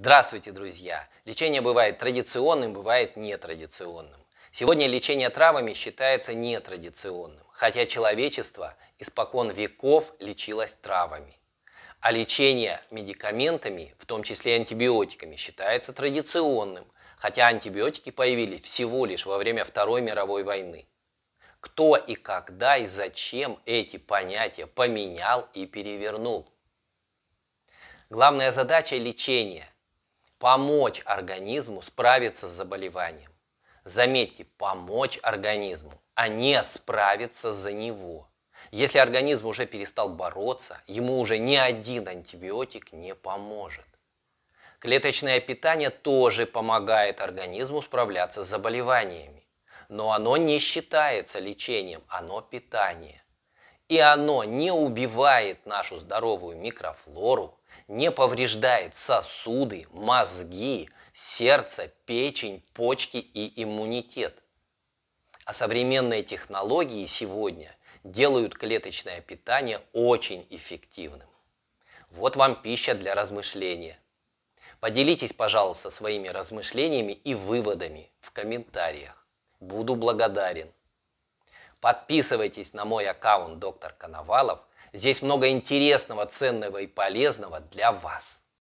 Здравствуйте, друзья! Лечение бывает традиционным, бывает нетрадиционным. Сегодня лечение травами считается нетрадиционным, хотя человечество испокон веков лечилось травами. А лечение медикаментами, в том числе антибиотиками, считается традиционным, хотя антибиотики появились всего лишь во время Второй мировой войны. Кто и когда и зачем эти понятия поменял и перевернул? Главная задача лечения помочь организму справиться с заболеванием. Заметьте, помочь организму, а не справиться за него. Если организм уже перестал бороться, ему уже ни один антибиотик не поможет. Клеточное питание тоже помогает организму справляться с заболеваниями, но оно не считается лечением, оно питание. И оно не убивает нашу здоровую микрофлору, не повреждает сосуды, мозги, сердце, печень, почки и иммунитет. А современные технологии сегодня делают клеточное питание очень эффективным. Вот вам пища для размышления. Поделитесь, пожалуйста, своими размышлениями и выводами в комментариях. Буду благодарен. Подписывайтесь на мой аккаунт «Доктор Коновалов» Здесь много интересного, ценного и полезного для вас.